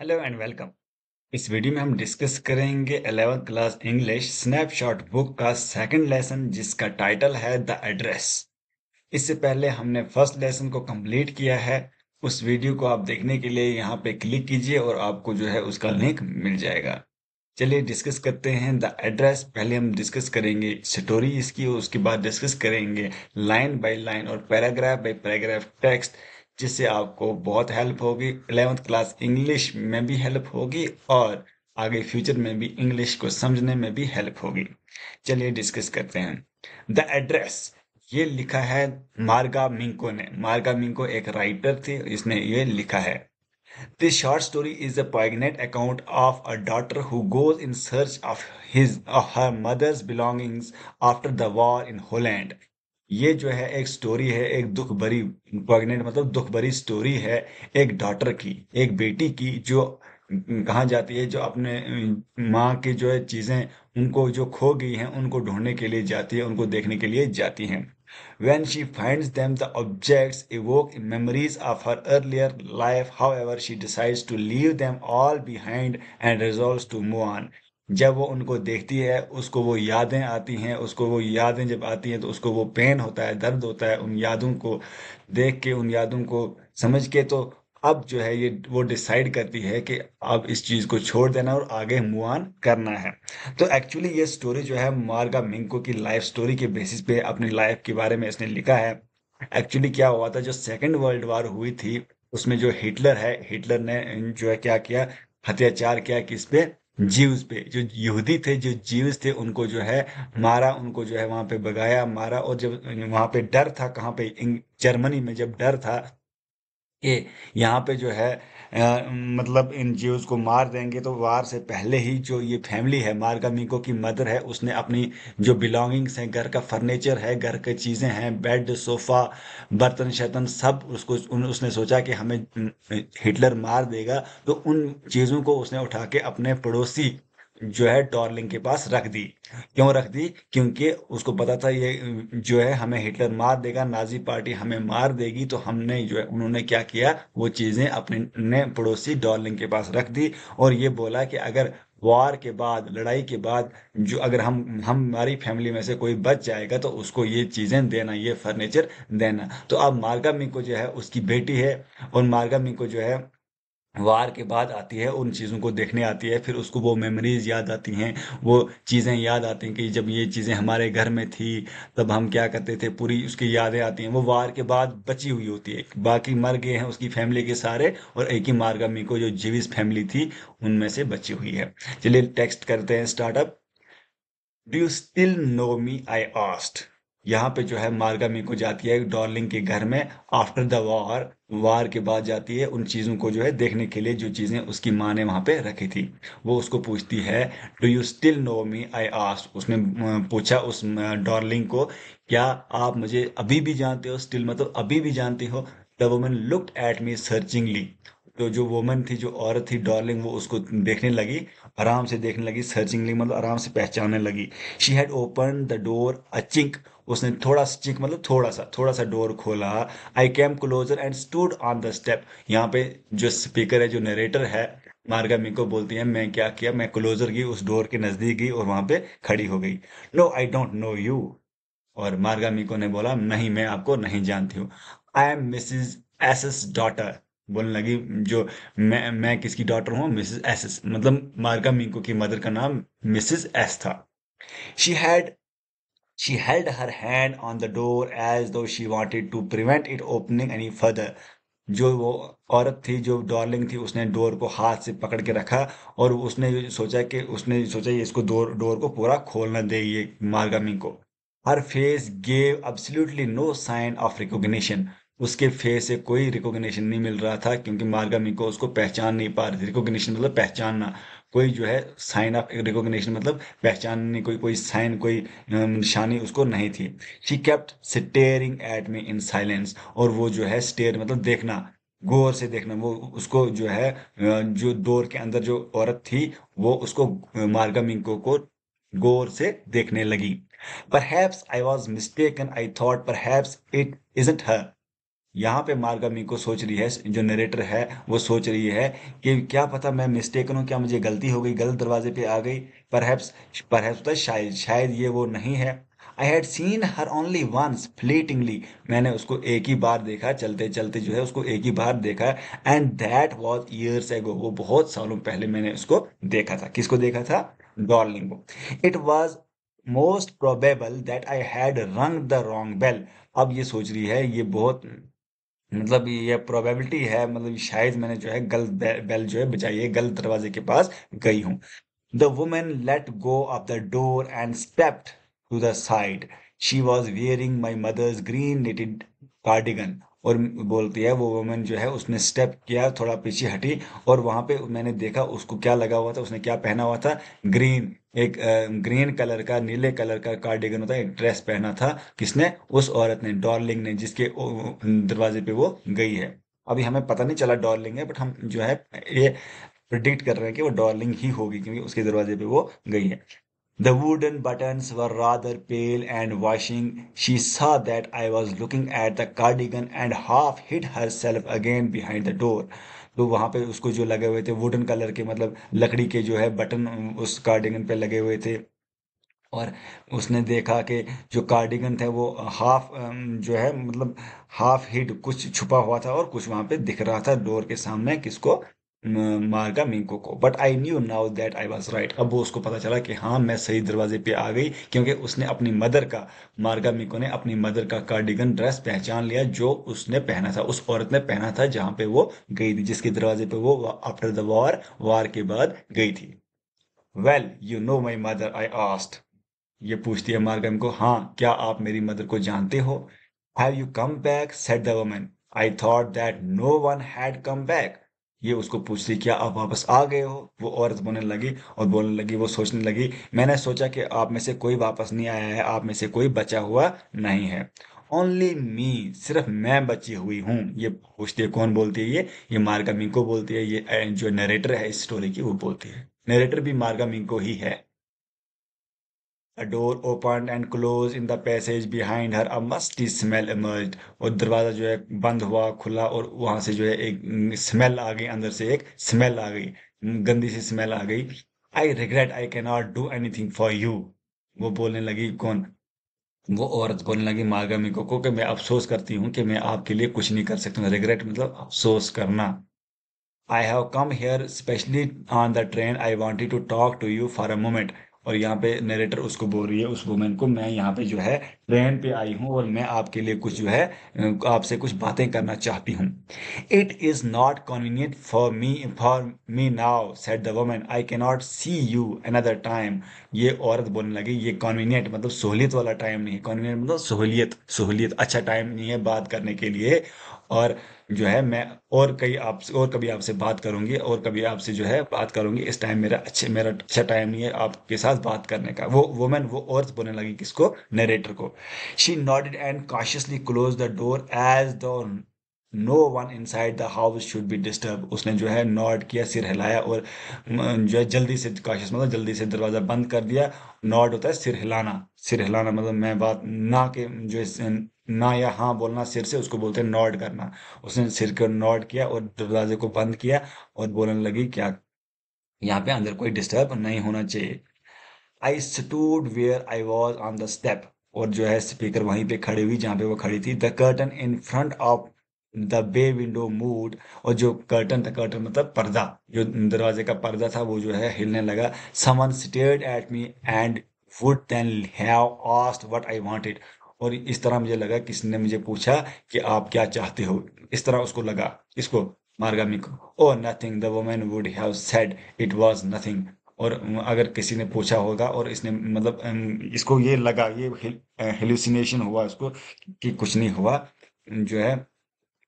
Hello and welcome इस video में हम डिस्कस करेंगे eleventh class English snapshot book का सेकंड लेसन जिसका टाइटल है द एड्रेस इससे पहले हमने फर्स्ट लेसन को कंप्लीट किया है उस वीडियो को आप देखने के लिए यहाँ पे क्लिक कीजिए और आपको जो है उसका लिंक मिल जाएगा चलिए डिस्कस करते हैं द एड्रेस पहले हम डिस्कस करेंगे स्टोरी इसकी और उसके बाद डिस्कस करेंगे लाइन बाई लाइन और पैराग्राफ बाई पैराग्राफ टेक्स्ट जिससे आपको बहुत हेल्प होगी एलेवंथ क्लास इंग्लिश में भी हेल्प होगी और आगे फ्यूचर में भी इंग्लिश को समझने में भी हेल्प होगी चलिए डिस्कस करते हैं द एड्रेस ये लिखा है मार्गा मिंको ने मार्गा मिंको एक राइटर थी इसने ये लिखा है this short story is a poignant account of a daughter who goes in search of his her mother's belongings after the war in Holland ये जो है एक स्टोरी है एक दुख भरी प्रेग्नेंट मतलब दुख भरी स्टोरी है एक डॉटर की एक बेटी की जो कहा जाती है जो अपने माँ की जो है चीज़ें उनको जो खो गई हैं उनको ढूंढने के लिए जाती है उनको देखने के लिए जाती हैं When she finds them, the objects evoke memories of her earlier life. However, she decides to leave them all behind and resolves to move on. जब वो उनको देखती है उसको वो यादें आती हैं उसको वो यादें जब आती हैं तो उसको वो पेन होता है दर्द होता है उन यादों को देख के उन यादों को समझ के तो अब जो है ये वो डिसाइड करती है कि अब इस चीज़ को छोड़ देना और आगे मूव ऑन करना है तो एक्चुअली ये स्टोरी जो है मार्गा मिंको की लाइफ स्टोरी के बेसिस पे अपनी लाइफ के बारे में इसने लिखा है एक्चुअली क्या हुआ था जो सेकेंड वर्ल्ड वार हुई थी उसमें जो हिटलर है हिटलर ने जो है क्या किया हत्याचार किया किस पे जीव्स पे जो यहूदी थे जो जीव्स थे उनको जो है मारा उनको जो है वहां पे भगाया मारा और जब वहां पे डर था कहाँ पे जर्मनी में जब डर था कि यहाँ पे जो है मतलब इन जीव को मार देंगे तो वार से पहले ही जो ये फैमिली है मार्गामिको की मदर है उसने अपनी जो बिलोंगिंग्स हैं घर का फर्नीचर है घर की चीज़ें हैं बेड सोफ़ा बर्तन शर्तन सब उसको उसने सोचा कि हमें हिटलर मार देगा तो उन चीज़ों को उसने उठा के अपने पड़ोसी जो है डॉर्लिंग के पास रख दी क्यों रख दी क्योंकि उसको पता था ये जो है हमें हिटलर मार देगा नाजी पार्टी हमें मार देगी तो हमने जो है उन्होंने क्या किया वो चीज़ें अपने ने पड़ोसी डॉर्लिंग के पास रख दी और ये बोला कि अगर वार के बाद लड़ाई के बाद जो अगर हम हमारी फैमिली में से कोई बच जाएगा तो उसको ये चीज़ें देना ये फर्नीचर देना तो अब मार्गा को जो है उसकी बेटी है और मार्गा को जो है वार के बाद आती है उन चीज़ों को देखने आती है फिर उसको वो मेमोरीज़ याद आती हैं वो चीज़ें याद आती हैं कि जब ये चीज़ें हमारे घर में थी तब हम क्या करते थे पूरी उसकी यादें आती हैं वो वार के बाद बची हुई होती है बाकी मर गए हैं उसकी फैमिली के सारे और एक ही मार्गामी को जो जीविस फैमिली थी उनमें से बची हुई है चलिए टेक्स्ट करते हैं start up do you still know me I asked यहाँ पे जो है मार्गामी को जाती है डॉर्लिंग के घर में आफ्टर द वॉर वार के बाद जाती है उन चीज़ों को जो है देखने के लिए जो चीज़ें उसकी माँ ने वहाँ पे रखी थी वो उसको पूछती है do you still know me I आस उसने पूछा उस डॉर्लिंग को क्या आप मुझे अभी भी जानते हो स्टिल मतलब अभी भी जानती हो the woman look at me searchingly तो जो वुमेन थी जो औरत थी डॉर्लिंग वो उसको देखने लगी आराम से देखने लगी सर्चिंगली मतलब आराम से पहचानने लगी she had open the door a chink उसने थोड़ा सा चीख मतलब थोड़ा सा थोड़ा सा डोर खोला I came closer and stood on the step यहाँ पे जो स्पीकर है जो नरेटर है मार्गा को बोलती है मैं क्या किया मैं क्लोजर गई उस डोर के नज़दीक गई और वहाँ पे खड़ी हो गई no I don't know you और मार्गा को ने बोला नहीं मैं आपको नहीं जानती हूँ I am Mrs S S daughter बोलने लगी जो मैं मैं किसकी डॉटर हूँ मिसिज एस एस मतलब मार्गा को की मदर का नाम मिसिज एस था she had She held her hand on the door as though she wanted to prevent it opening any further. जो वो औरत थी जो डॉर्लिंग थी उसने डोर को हाथ से पकड़ के रखा और उसने सोचा कि उसने सोचा ये इसको डोर डोर को पूरा खोलना दे ये मार्गामी को her face gave absolutely no sign of recognition उसके फेस से कोई रिकोगशन नहीं मिल रहा था क्योंकि मार्गामी को उसको पहचान नहीं पा रही थी रिकोगशन मतलब पहचानना कोई जो है साइन ऑफ रिकॉग्निशन मतलब पहचानने कोई कोई साइन कोई निशानी उसको नहीं थी she kept staring at me in silence और वो जो है स्टेयर मतलब देखना गौर से देखना वो उसको जो है जो दौर के अंदर जो औरत थी वो उसको मार्गमिंग को गौर से देखने लगी perhaps I was mistaken I thought perhaps it isn't her यहाँ पे मार्गमी को सोच रही है जो नरेटर है वो सोच रही है कि क्या पता मैं मिस्टेक हूँ क्या मुझे गलती हो गई गलत दरवाजे पे आ गई परहैप्स परहैप्स तो शायद शायद ये वो नहीं है I had seen her only once fleetingly मैंने उसको एक ही बार देखा चलते चलते जो है उसको एक ही बार देखा and that was years ago वो बहुत सालों पहले मैंने उसको देखा था किसको देखा था डॉर्लिंग को it was most probable that I had rung the wrong bell अब ये सोच रही है ये बहुत मतलब ये प्रोबेबिलिटी है मतलब शायद मैंने जो है गलत बेल जो है बजाई है गलत दरवाजे के पास गई हूँ the women let go of the door and stepped to the side she was wearing my mother's green knitted cardigan और बोलती है वो वुमेन जो है उसने स्टेप किया थोड़ा पीछे हटी और वहां पे मैंने देखा उसको क्या लगा हुआ था उसने क्या पहना हुआ था ग्रीन एक ग्रीन कलर का नीले कलर का कार्डिगन होता है एक ड्रेस पहना था किसने उस औरत ने डॉर्लिंग ने जिसके दरवाजे पे वो गई है अभी हमें पता नहीं चला डॉर्लिंग है बट हम जो है ये प्रिडिक्ट कर रहे हैं कि वो डॉर्लिंग ही होगी क्योंकि उसके दरवाजे पे वो गई है wooden button were rather pale and washing she saw that I was looking at the cardigan and half hid herself again behind the door तो वहाँ पे उसको जो लगे हुए थे वुडन कलर के मतलब लकड़ी के जो है बटन उस कार्डिगन पे लगे हुए थे और उसने देखा कि जो कार्डिगन थे वो हाफ जो है मतलब हाफ हिड कुछ छुपा हुआ था और कुछ वहाँ पे दिख रहा था डोर के सामने किसको मार्गा मिंको को but I knew now that I was right अब वो उसको पता चला कि हाँ मैं सही दरवाजे पे आ गई क्योंकि उसने अपनी मदर का मार्गा मिंको ने अपनी मदर का कार्डिगन ड्रेस पहचान लिया जो उसने पहना था उस औरत ने पहना था जहाँ पे वो गई थी जिसके दरवाजे पे वो आफ्टर द वॉर वार के बाद गई थी well you know my mother I asked ये पूछती है मार्गा मिंको हाँ क्या आप मेरी मदर को जानते हो have you come back said the woman I thought that no one had come back ये उसको पूछती क्या आप वापस आ गए हो वो औरत बोलने लगी और बोलने लगी वो सोचने लगी मैंने सोचा कि आप में से कोई वापस नहीं आया है आप में से कोई बचा हुआ नहीं है ओनली मी सिर्फ मैं बची हुई हूँ ये पूछती है कौन बोलती है ये ये मार्गा मिंको बोलती है ये जो नरेटर है इस स्टोरी की वो बोलती है नरेटर भी मार्गा मिंको ही है A door opened and closed in the passage behind her. A musty smell emerged. और दरवाज़ा जो है बंद हुआ खुला और वहाँ से जो है एक स्मेल आ गई अंदर से एक स्मेल आ गई गंदी सी स्मेल आ गई I regret I can not do anything for you वो बोलने लगी कौन वो औरत बोलने लगी मार्गा मिको को कि मैं अफसोस करती हूँ कि मैं आपके लिए कुछ नहीं कर सकती रिग्रेट मतलब अफसोस करना I have come here specially on the train I wanted to talk to you for a moment और यहाँ पे नरेटर उसको बोल रही है उस वुमेन को मैं यहाँ पे जो है ट्रेन पे आई हूँ और मैं आपके लिए कुछ जो है आपसे कुछ बातें करना चाहती हूँ it is not convenient for me for me now said the women I can not see you another time ये औरत बोलने लगी ये कन्वीनियंट मतलब सहूलियत वाला टाइम नहीं है कन्वीनियंट मतलब सहूलियत सहूलियत अच्छा टाइम नहीं है बात करने के लिए और जो है मैं और कई आप और कभी आपसे बात करूंगी और कभी आपसे जो है बात करूंगी इस टाइम मेरा अच्छे मेरा अच्छा टाइम नहीं है आपके साथ बात करने का वो वुमेन वो और बोलने लगी किसको नरेटर को she nodded and cautiously close the door as the no one inside the house should be disturb उसने जो है नॉट किया सिर हिलाया और जो है जल्दी से कॉशियस मतलब जल्दी से दरवाज़ा बंद कर दिया नॉट होता है सिर हिलाना सिर हिलाना मतलब मैं बात ना के जो इस ना या हाँ बोलना सिर से उसको बोलते हैं नॉड करना उसने सिर को नॉड किया और दरवाजे को बंद किया और बोलने लगी क्या यहाँ पे अंदर कोई डिस्टर्ब नहीं होना चाहिए I stood where I was on the step और जो है स्पीकर वहीं पे खड़ी हुई जहाँ पे वो खड़ी थी the curtain in front of the bay window moved और जो कर्टन था कर्टन मतलब पर्दा जो दरवाजे का पर्दा था वो जो है हिलने लगा someone stared at me and would then have asked what I wanted और इस तरह मुझे लगा किसी ने मुझे पूछा कि आप क्या चाहते हो इस तरह उसको लगा इसको मार्गामी को oh nothing the women would have said it was nothing और अगर किसी ने पूछा होगा और इसने मतलब इसको ये लगा ये हेलुसिनेशन हुआ इसको कि कुछ नहीं हुआ जो है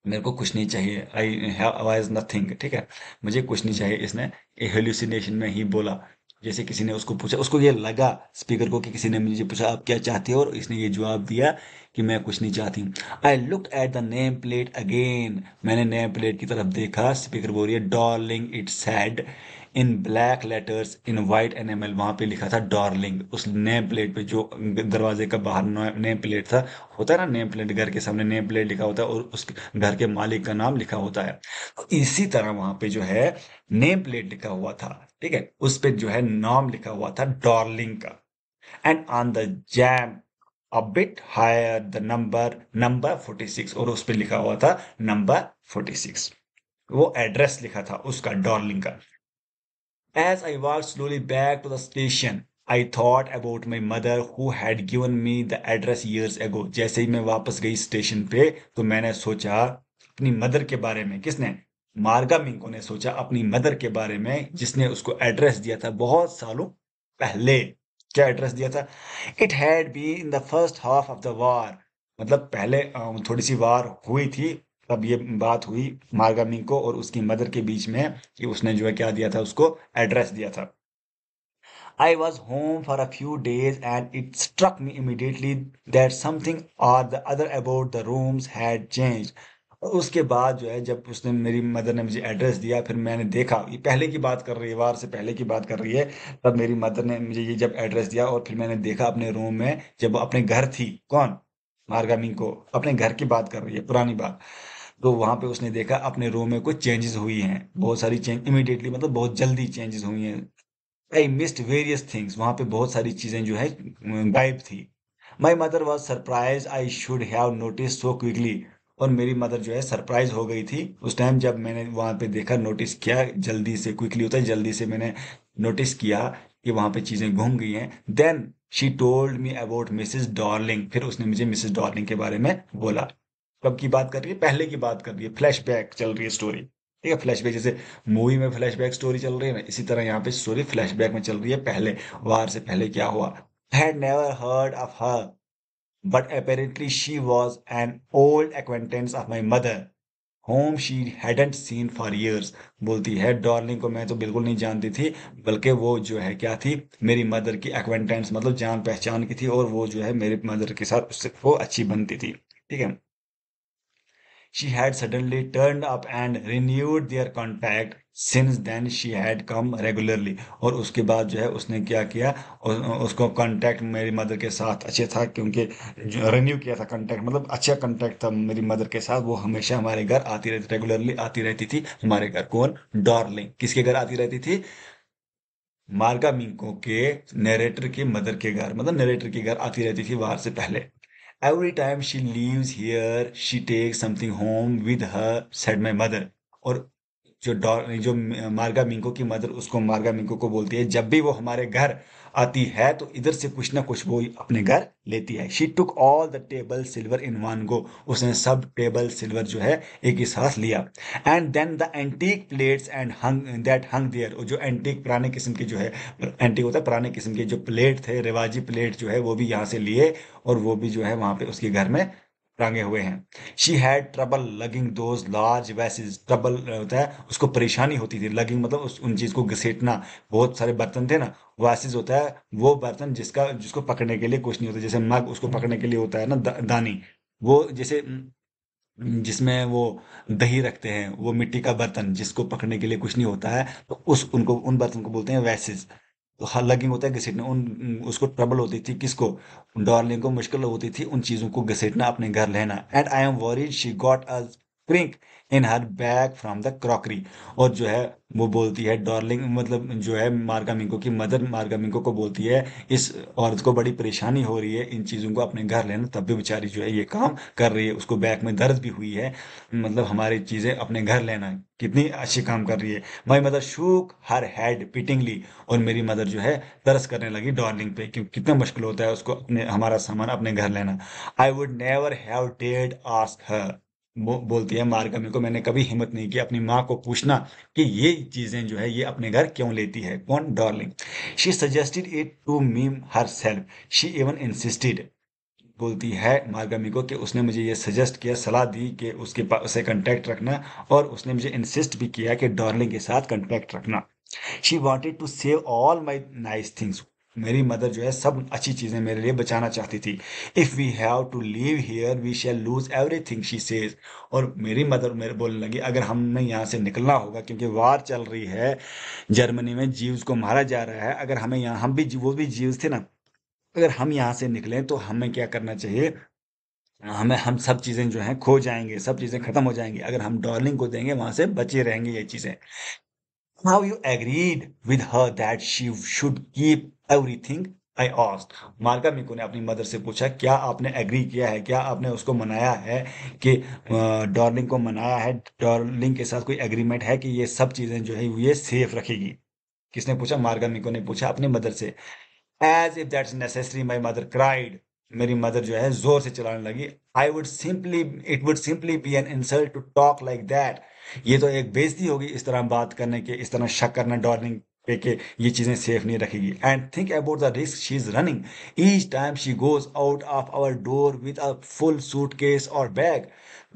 मेरे को कुछ नहीं चाहिए आई हैव वाइज नथिंग ठीक है मुझे कुछ नहीं चाहिए इसने हेलुसिनेशन में ही बोला जैसे किसी ने उसको पूछा उसको ये लगा स्पीकर को कि किसी ने मुझे पूछा आप क्या चाहते हो और इसने ये जवाब दिया कि मैं कुछ नहीं चाहती I look at the name plate again मैंने नेम प्लेट की तरफ देखा स्पीकर बोल रही है Dorling it said in black letters in white enamel वहां पे लिखा था डार्लिंग उस नेम प्लेट पे जो दरवाजे का बाहर नेम प्लेट था होता है ना नेम प्लेट घर के सामने नेम प्लेट लिखा होता है और उस घर के मालिक का नाम लिखा होता है तो इसी तरह वहां पे जो है नेम प्लेट लिखा हुआ था ठीक है उस पर जो है नाम लिखा हुआ था डार्लिंग का and on the jamb a bit higher the number number 46 और उस पर लिखा हुआ था नंबर 46 वो एड्रेस लिखा था उसका डार्लिंग का As I walked slowly back to the station, I thought about my mother who had given me the address years ago. जैसे ही मैं वापस गई स्टेशन पे तो मैंने सोचा अपनी मदर के बारे में किसने मार्गा मिंको ने सोचा अपनी मदर के बारे में जिसने उसको एड्रेस दिया था बहुत सालों पहले क्या एड्रेस दिया था it had been in the first half of the war मतलब पहले थोड़ी सी वार हुई थी तब ये बात हुई मार्गामी को और उसकी मदर के बीच में कि उसने जो है क्या दिया था उसको एड्रेस दिया था I was home for a few days and it struck me immediately that something or the other about the rooms had change उसके बाद जो है जब उसने मेरी मदर ने मुझे एड्रेस दिया फिर मैंने देखा ये पहले की बात कर रही है वार से पहले की बात कर रही है तब मेरी मदर ने मुझे ये जब एड्रेस दिया और फिर मैंने देखा अपने रूम में जब अपने घर थी कौन मार्गामी को अपने घर की बात कर रही है पुरानी बात तो वहाँ पे उसने देखा अपने रो में कुछ चेंजेस हुई हैं बहुत सारी चेंज इमिडिएटली मतलब बहुत जल्दी चेंजेस हुई हैं आई मिस्ड वेरियस थिंग्स वहाँ पे बहुत सारी चीज़ें जो है गायब थी my mother was surprise I should have notice so quickly और मेरी मदर जो है सरप्राइज हो गई थी उस टाइम जब मैंने वहां पे देखा नोटिस किया जल्दी से क्विकली होता है जल्दी से मैंने नोटिस किया कि वहां पे चीज़ें घूम गई हैं then she told me about Mrs Dorling फिर उसने मुझे मिसेस डॉर्लिंग के बारे में बोला कब की बात कर रही है पहले की बात कर रही है फ्लैशबैक चल रही है स्टोरी ठीक है फ्लैशबैक जैसे मूवी में फ्लैशबैक स्टोरी चल रही है ना इसी तरह यहाँ पे स्टोरी फ्लैशबैक में चल रही है पहले वार से पहले क्या हुआ had never heard of her but apparently she was an old acquaintance of my mother whom she hadn't seen for years बोलती है डॉर्लिंग को मैं तो बिल्कुल नहीं जानती थी बल्कि वो जो है क्या थी मेरी मदर की एक्वेंटेंस मतलब जान पहचान की थी और वो जो है मेरे मदर के साथ उससे वो अच्छी बनती थी ठीक है she had suddenly turned up and renewed their contact since then she had come regularly और उसके बाद जो है उसने क्या किया उसको contact मेरी मदर के साथ अच्छे था क्योंकि renew किया था contact मतलब अच्छा contact था मेरी मदर के साथ वो हमेशा हमारे घर आती रहती रेगुलरली आती रहती थी हमारे घर कौन डॉर्लिंग किसके घर आती रहती थी मार्गा मिंको के नरेटर के मदर के घर मतलब नरेटर के घर आती रहती थी बाहर से पहले every time she leave here she take something home with her said my mother और जो डॉ जो मार्गा मिंको की मदर उसको मार्गा मिंको को बोलती है जब भी वो हमारे घर आती है तो इधर से कुछ ना कुछ वो अपने घर लेती है she took all the table silver in one go उसने सब टेबल सिल्वर जो है एक ही साथ लिया and then the antique plates and hung that hung there जो एंटीक पुराने किस्म के जो है एंटीक होता है पुराने किस्म के जो प्लेट थे रिवाजी प्लेट जो है वो भी यहाँ से लिए और वो भी जो है वहाँ पे उसके घर में रंगे हुए हैं she had trouble lugging those large vases trouble होता है उसको परेशानी होती थी लगिंग मतलब उस उन चीज़ को घसीटना बहुत सारे बर्तन थे ना वैसेज होता है वो बर्तन जिसका जिसको पकड़ने के लिए कुछ नहीं होता जैसे मग उसको पकड़ने के लिए होता है ना दा, दानी वो जैसे जिसमें वो दही रखते हैं वो मिट्टी का बर्तन जिसको पकड़ने के लिए कुछ नहीं होता है तो उस उनको उन बर्तन को बोलते हैं वैसेज तो लगिंग होता है घसीटना उन उसको ट्रबल होती थी किसको डार्लिंग को मुश्किल होती थी उन चीज़ों को घसीटना अपने घर लेना and I am worried she got a spring in her back from the crockery और जो है वो बोलती है डॉर्लिंग मतलब जो है मार्गा मिंको की मदर मार्गा मिंको को बोलती है इस औरत को बड़ी परेशानी हो रही है इन चीज़ों को अपने घर लेना तब भी बेचारी जो है ये काम कर रही है उसको बैग में दर्द भी हुई है मतलब हमारी चीज़ें अपने घर लेना कितनी अच्छी काम कर रही है my mother shook her head pityingly और मेरी मदर जो है तरस करने लगी डॉर्लिंग पे क्योंकि कितना मुश्किल होता है उसको अपने हमारा सामान अपने घर लेना आई वुड नेवर हैव डेड आस्क हर बोलती है मार्गा मेरे को मैंने कभी हिम्मत नहीं की अपनी माँ को पूछना कि ये चीज़ें जो है ये अपने घर क्यों लेती है कौन Dorling she suggested it to me herself she even insisted बोलती है मार्गामी को कि उसने मुझे ये सजेस्ट किया सलाह दी कि उसके पास उसे कांटेक्ट रखना और उसने मुझे इंसिस्ट भी किया कि डॉर्लिंग के साथ कंटेक्ट रखना she wanted to save all my nice things मेरी मदर जो है सब अच्छी चीज़ें मेरे लिए बचाना चाहती थी if we have to leave here we shall lose everything she says और मेरी मदर मेरे बोलने लगी अगर हमने यहाँ से निकलना होगा क्योंकि वार चल रही है जर्मनी में जीव्स को मारा जा रहा है अगर हमें यहाँ हम भी वो भी जीव्स थे ना अगर हम यहाँ से निकलें तो हमें क्या करना चाहिए हमें हम सब चीज़ें जो हैं खो जाएंगे सब चीज़ें ख़त्म हो जाएंगी अगर हम डॉर्लिंग को देंगे वहां से बचे रहेंगे ये चीज़ें how you agreed with her that she should keep everything I asked Marga Minco ने अपनी मदर से पूछा क्या आपने एग्री किया है क्या आपने उसको मनाया है कि डॉर्लिंग को मनाया है डॉर्लिंग के साथ कोई एग्रीमेंट है कि ये सब चीज़ें जो है ये सेफ रखेगी किसने पूछा मार्का मिको ने पूछा अपनी मदर से as if that necessary my mother cried मेरी मदर जो है जोर से चलाने लगी I would simply it would simply be an insult to talk like that ये तो एक बेजती होगी इस तरह बात करने के इस तरह शक करना डॉर्लिंग पे कि ये चीज़ें सेफ नहीं रखेगी and think about the risk she is running each time she goes out of our door with a full suitcase or bag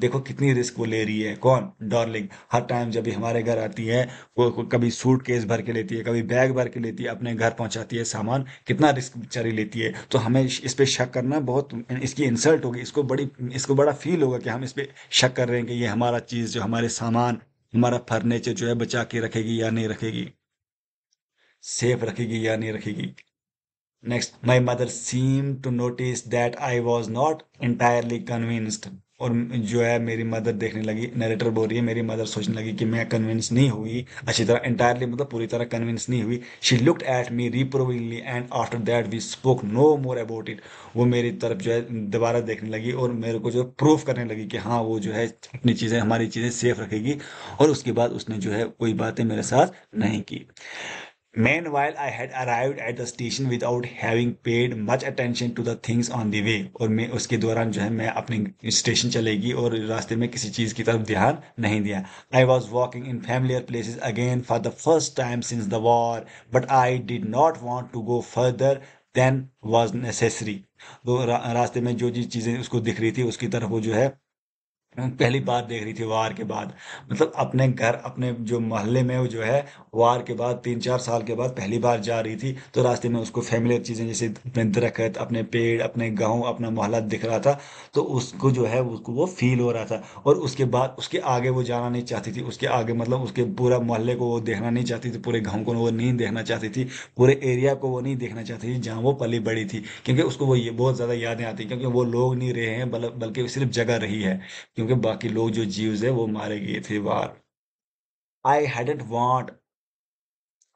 देखो कितनी रिस्क वो ले रही है कौन डार्लिंग हर टाइम जब भी हमारे घर आती है वो कभी सूट केस भर के लेती है कभी बैग भर के लेती है अपने घर पहुंचाती है सामान कितना रिस्क बेचारी लेती है तो हमें इस पर शक करना बहुत इसकी इंसल्ट होगी इसको बड़ी इसको बड़ा फील होगा कि हम इस पर शक कर रहे हैं कि ये हमारा चीज़ जो हमारे सामान हमारा फर्नीचर जो है बचा के रखेगी या नहीं रखेगी सेफ रखेगी या नहीं रखेगी next my mother seem to notice that I was not entirely convinced और जो है मेरी मदर देखने लगी नरेटर बोल रही है मेरी मदर सोचने लगी कि मैं कन्विंस नहीं हुई अच्छी तरह इंटायरली मतलब पूरी तरह कन्विंस नहीं हुई she looked at me reprovingly and after that we spoke no more about it वो मेरी तरफ जो है दोबारा देखने लगी और मेरे को जो प्रूफ करने लगी कि हाँ वो जो है अपनी चीज़ें हमारी चीज़ें सेफ रखेगी और उसके बाद उसने जो है कोई बातें मेरे साथ नहीं की Meanwhile, I had arrived at the station without having paid much attention to the things on the वे और मैं उसके दौरान जो है मैं अपने स्टेशन चलेगी और रास्ते में किसी चीज़ की तरफ ध्यान नहीं दिया I was walking in familiar places again for the first time since the war but I did not want to go further than was necessary तो रा, रास्ते में जो जी चीज़ें उसको दिख रही थी उसकी तरफ वो जो है पहली बार देख रही थी वार के बाद मतलब अपने घर अपने जो मोहल्ले में वो जो है वार के बाद तीन चार साल के बाद पहली बार जा रही थी तो रास्ते में उसको फैमिली चीज़ें जैसे अपने दरखत अपने पेड़ अपने गाँव अपना मोहल्ला दिख रहा था तो उसको जो है उसको वो फील हो रहा था और उसके बाद उसके आगे वो जाना नहीं चाहती थी उसके आगे मतलब उसके पूरा मोहल्ले को वो देखना नहीं चाहती थी पूरे गाँव को वो नहीं देखना चाहती थी पूरे एरिया को वो नहीं देखना चाहती थी जहाँ वो पली बड़ी थी क्योंकि उसको वो ये बहुत ज़्यादा यादें आती क्योंकि वो लोग नहीं रहे हैं बल्कि सिर्फ जगह रही है क्योंकि बाकी लोग जो जीव्स है वो मारे गए थे war I hadn't want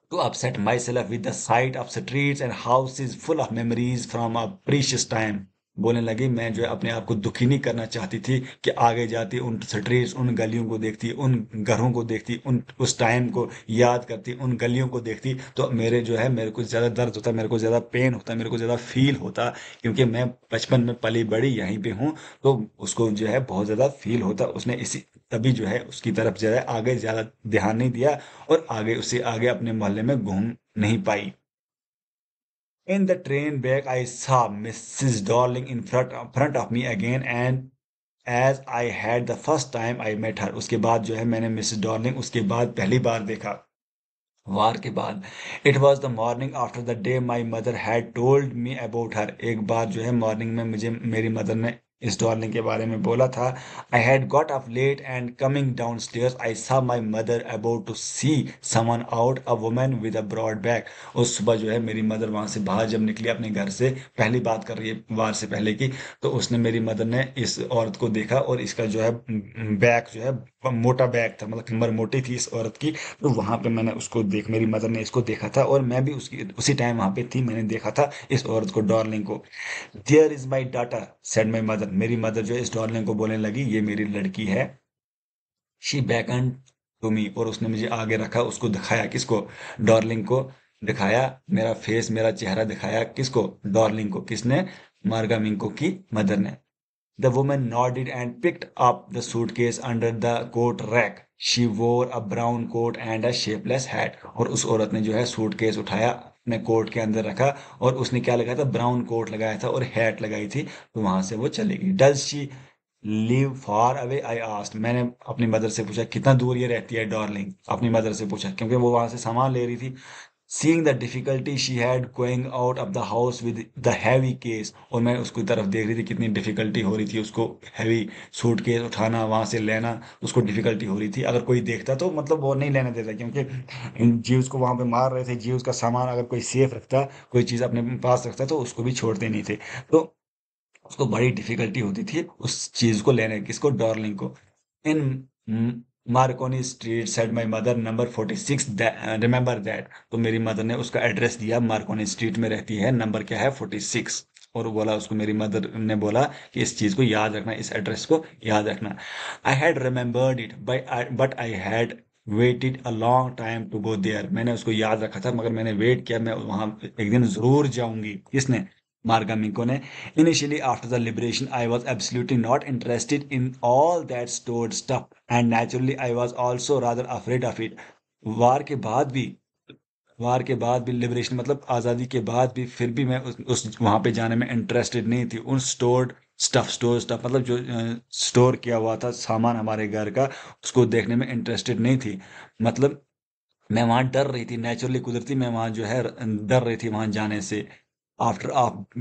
to upset myself with the sight of streets and houses full of memories from a precious time बोलने लगी मैं जो है अपने आप को दुखी नहीं करना चाहती थी कि आगे जाती उन स्ट्रीट उन गलियों को देखती उन घरों को देखती उन उस टाइम को याद करती उन गलियों को देखती तो मेरे जो है मेरे को ज़्यादा दर्द होता मेरे को ज़्यादा पेन होता मेरे को ज़्यादा फील होता क्योंकि मैं बचपन में पली बड़ी यहीं पर हूँ तो उसको जो है बहुत ज़्यादा फील होता उसने इसी तभी जो है उसकी तरफ जो है आगे ज़्यादा ध्यान नहीं दिया और आगे उसे आगे अपने मोहल्ले में घूम नहीं पाई in the train back I saw Mrs Dorling in front front of me again and as I had the first time I met her उसके बाद जो है मैंने मिसिज डॉर्लिंग उसके बाद पहली बार देखा वार के बाद it was the morning after the day my mother had told me about her एक बार जो है मॉर्निंग में मुझे मेरी मदर ने इस डार्लिंग के बारे में बोला था I had got up late and coming down stairs I saw my mother about to see someone out a women with a broad back और सुबह जो है मेरी मदर वहाँ से बाहर जब निकली अपने घर से पहली बात कर रही है वार से पहले की तो उसने मेरी मदर ने इस औरत को देखा और इसका जो है बैक mm, mm, जो है मोटा बैग था मतलब कमर मोटी थी इस औरत की तो वहाँ पे मैंने उसको देख मेरी मदर ने इसको देखा था और मैं भी उसकी उसी टाइम वहाँ पे थी मैंने देखा था इस औरत को डॉर्लिंग को there is my daughter said my mother मेरी मदर जो है इस डॉर्लिंग को बोलने लगी ये मेरी लड़की है she back and to me और उसने मुझे आगे रखा उसको दिखाया किसको डॉर्लिंग को दिखाया मेरा फेस मेरा चेहरा दिखाया किसको डॉर्लिंग को किसने मार्गामिंग को की मदर ने The woman nodded and picked up the suitcase under the coat rack. She wore a brown coat and a shapeless hat. और उस औरत ने जो है suitcase उठाया अपने कोट के अंदर रखा और उसने क्या लगाया था ब्राउन कोट लगाया था और हैट लगाई थी तो वहां से वो चली गई does she live far away I asked मैंने अपनी मदर से पूछा कितना दूर ये रहती है डार्लिंग अपनी मदर से पूछा क्योंकि वो वहां से सामान ले रही थी seeing the difficulty she had going out of the house with the heavy case और मैं उसकी तरफ देख रही थी कितनी डिफ़िकल्टी हो रही थी उसको हैवी सूट केस उठाना वहाँ से लेना उसको डिफ़िकल्टी हो रही थी अगर कोई देखता तो मतलब वो नहीं लेने देता क्योंकि जी उसको वहाँ पर मार रहे थे जी उसका सामान अगर कोई सेफ रखता कोई चीज़ अपने पास रखता तो उसको भी छोड़ते नहीं थे तो उसको बड़ी डिफ़िकल्टी होती थी उस चीज़ को लेने की इसको डॉर्लिंग को इन Marconi street said my mother number forty six remember that तो मेरी मदर ने उसका एड्रेस दिया मार्कोनी स्ट्रीट में रहती है नंबर क्या है फोर्टी सिक्स और बोला उसको मेरी मदर ने बोला कि इस चीज़ को याद रखना इस एड्रेस को याद रखना I had remembered it by but I had waited a long time to go there मैंने उसको याद रखा था मगर मैंने वेट किया मैं वहाँ एक दिन ज़रूर जाऊँगी किसने Marga ने initially after the liberation I was absolutely not interested in all that stored stuff and naturally I was also rather afraid of it war के बाद भी वार के बाद भी लिबरेशन मतलब आज़ादी के बाद भी फिर भी मैं उस, उस वहाँ पे जाने में इंटरेस्टेड नहीं थी उन स्टोर्ड स्टफ स्टोर स्टफ मतलब जो स्टोर किया हुआ था सामान हमारे घर का उसको देखने में इंटरेस्टेड नहीं थी मतलब मैं वहाँ डर रही थी नेचुरली कुदरती मैं वहाँ जो है डर रही थी वहाँ जाने से after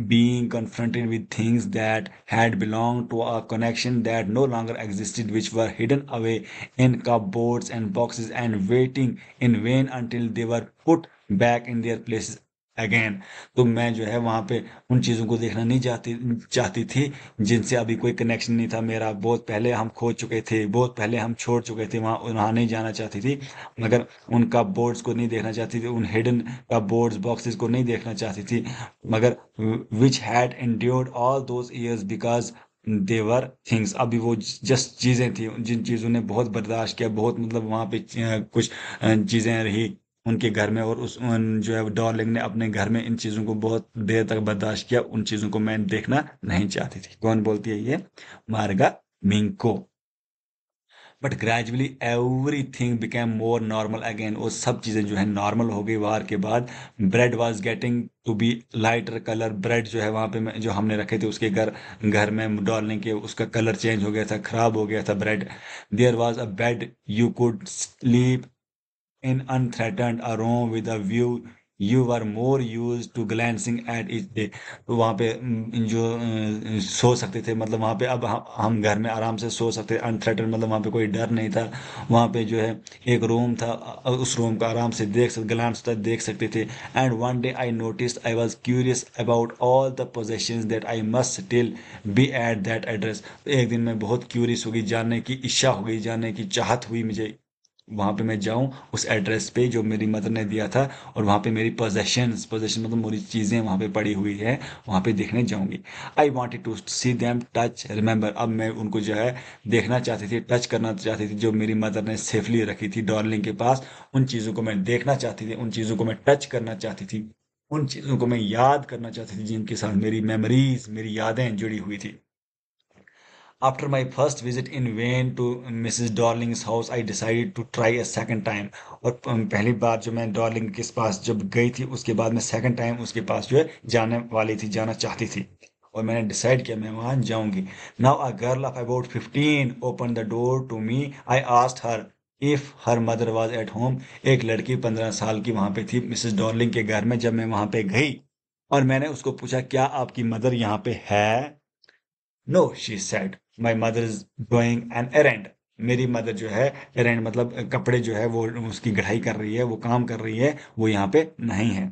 being confronted with things that had belonged to a connection that no longer existed, which were hidden away in cupboards and boxes and waiting in vain until they were put back in their places again तो मैं जो है वहाँ पे उन चीज़ों को देखना नहीं चाहती चाहती थी जिनसे अभी कोई कनेक्शन नहीं था मेरा बहुत पहले हम खो चुके थे बहुत पहले हम छोड़ चुके थे वहाँ वहाँ नहीं जाना चाहती थी मगर उनका बोर्ड्स को नहीं देखना चाहती थी उन हिडन का बोर्ड्स बॉक्सेस को नहीं देखना चाहती थी मगर which had endured all those years because they were things अभी वो जस्ट चीज़ें थी जिन चीज़ों ने बहुत बर्दाश्त किया बहुत मतलब वहाँ पे कुछ चीज़ें रही उनके घर में और उस उन जो है डॉलिंग ने अपने घर में इन चीज़ों को बहुत देर तक बर्दाश्त किया उन चीज़ों को मैं देखना नहीं चाहती थी कौन बोलती है ये Marga Minco but gradually everything became more normal again और सब चीज़ें जो है नॉर्मल हो गई वार के बाद bread was getting to be lighter colour bread जो है वहां पे जो हमने रखे थे उसके घर घर में डालने के उसका कलर चेंज हो गया था ख़राब हो गया था bread there was a bed you could sleep in unthreatened a room with a view you are more use to glancing at each day तो वहाँ पे जो सो सकते थे मतलब वहाँ पे अब हम घर में आराम से सो सकते अनथ्रेटन मतलब वहाँ पे कोई डर नहीं था वहाँ पे जो है एक रूम था उस रूम का आराम से देख सकते ग्लैंस तक देख सकते थे and one day I notice I was curious about all the possession that I must still be at that address एक दिन मैं बहुत क्यूरियस हो गई जानने की इच्छा हो गई जानने की चाहत हुई मुझे वहाँ पे मैं जाऊँ उस एड्रेस पे जो मेरी मदर ने दिया था और वहाँ पे मेरी पोजेशन पोजेशन मतलब मेरी चीज़ें वहाँ पे पड़ी हुई है वहाँ पे देखने जाऊँगी I wanted to see them touch remember अब मैं उनको जो है देखना चाहती थी टच करना चाहती थी जो मेरी मदर ने सेफली रखी थी डॉर्लिंग के पास उन चीज़ों को मैं देखना चाहती थी उन चीज़ों को मैं टच करना चाहती थी उन चीज़ों को मैं याद करना चाहती थी जिनके साथ मेरी मेमोरीज मेरी यादें जुड़ी हुई थी After my first visit in vain to Mrs Dorling's house I decided to try a second time और um, पहली बार जो मैं डॉर्लिंग के पास जब गई थी उसके बाद मैं सेकेंड टाइम उसके पास जो है जाने वाली थी जाना चाहती थी और मैंने डिसाइड किया मैं वहाँ जाऊँगी now a girl of about fifteen open the door to me I asked her if her mother was at home एक लड़की पंद्रह साल की वहाँ पे थी मिसेस डॉर्लिंग के घर में जब मैं वहाँ पे गई और मैंने उसको पूछा क्या आपकी मदर यहाँ पे है no she said my mother is doing an errand मेरी मदर जो है एरेंड मतलब कपड़े जो है वो उसकी कढ़ाई कर रही है वो काम कर रही है वो यहाँ पे नहीं है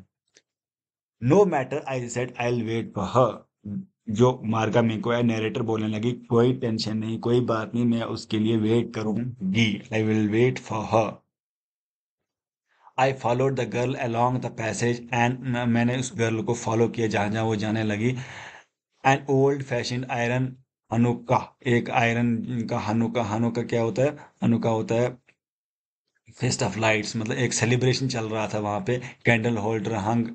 no matter I said I wait for her जो मार्गा मेको को है नरेटर बोलने लगी कोई टेंशन नहीं कोई बात नहीं मैं उसके लिए वेट करूंगी I will wait for her I followed the girl along the passage and मैंने उस गर्ल को फॉलो किया जहां जहां वो जाने लगी and old fashion iron Hanukkah एक आयरन का हनुका हनुका क्या होता है हनुका होता है फेस्ट ऑफ लाइट्स मतलब एक सेलिब्रेशन चल रहा था वहाँ पे candle holder hung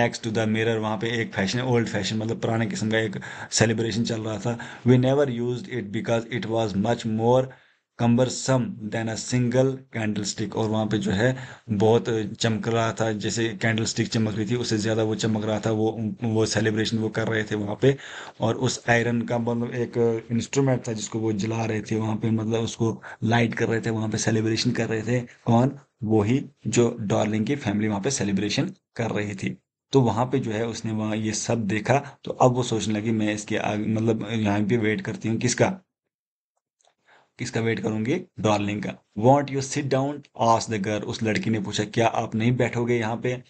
next to the mirror वहाँ पे एक फैशन ओल्ड फैशन मतलब पुराने किस्म का एक सेलिब्रेशन चल रहा था we never use it because it was much more cumbersome than a single candle stick और वहाँ पे जो है बहुत चमक रहा था जैसे कैंडल स्टिक चमक रही थी उससे ज़्यादा वो चमक रहा था वो वो सेलिब्रेशन वो कर रहे थे वहाँ पे और उस आयरन का मतलब एक इंस्ट्रूमेंट था जिसको वो जला रहे थे वहाँ पे मतलब उसको लाइट कर रहे थे वहाँ पे सेलिब्रेशन कर रहे थे कौन वो ही जो डार्लिंग की फैमिली वहाँ पे सेलिब्रेशन कर रही थी तो वहाँ पे जो है उसने वहाँ ये सब देखा तो अब वो सोचने लगी मैं इसके आगे मतलब यहाँ पे वेट करती हूँ किसका किसका वेट करूंगी डार्लिंग का वॉन्ट यू सिट डाउन आस द गर्ल उस लड़की ने पूछा क्या आप नहीं बैठोगे यहाँ पे